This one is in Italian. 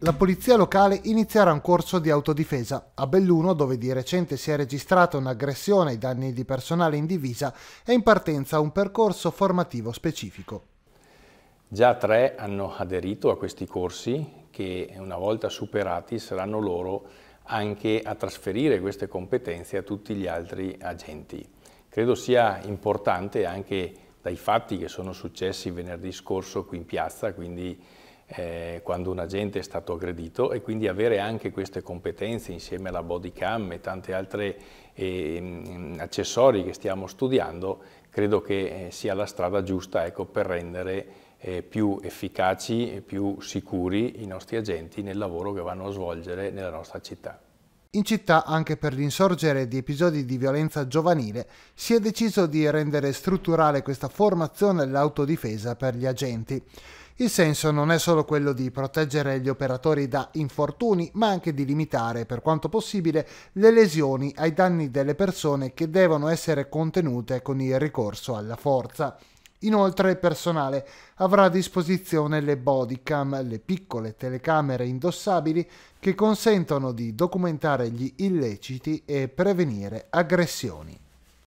La polizia locale inizierà un corso di autodifesa a Belluno, dove di recente si è registrata un'aggressione ai danni di personale in divisa e in partenza un percorso formativo specifico. Già tre hanno aderito a questi corsi che una volta superati saranno loro anche a trasferire queste competenze a tutti gli altri agenti. Credo sia importante anche dai fatti che sono successi venerdì scorso qui in piazza, quindi eh, quando un agente è stato aggredito e quindi avere anche queste competenze insieme alla body cam e tanti altri eh, accessori che stiamo studiando credo che eh, sia la strada giusta ecco, per rendere eh, più efficaci e più sicuri i nostri agenti nel lavoro che vanno a svolgere nella nostra città. In città, anche per l'insorgere di episodi di violenza giovanile, si è deciso di rendere strutturale questa formazione dell'autodifesa per gli agenti. Il senso non è solo quello di proteggere gli operatori da infortuni, ma anche di limitare, per quanto possibile, le lesioni ai danni delle persone che devono essere contenute con il ricorso alla forza. Inoltre il personale avrà a disposizione le bodycam, le piccole telecamere indossabili che consentono di documentare gli illeciti e prevenire aggressioni.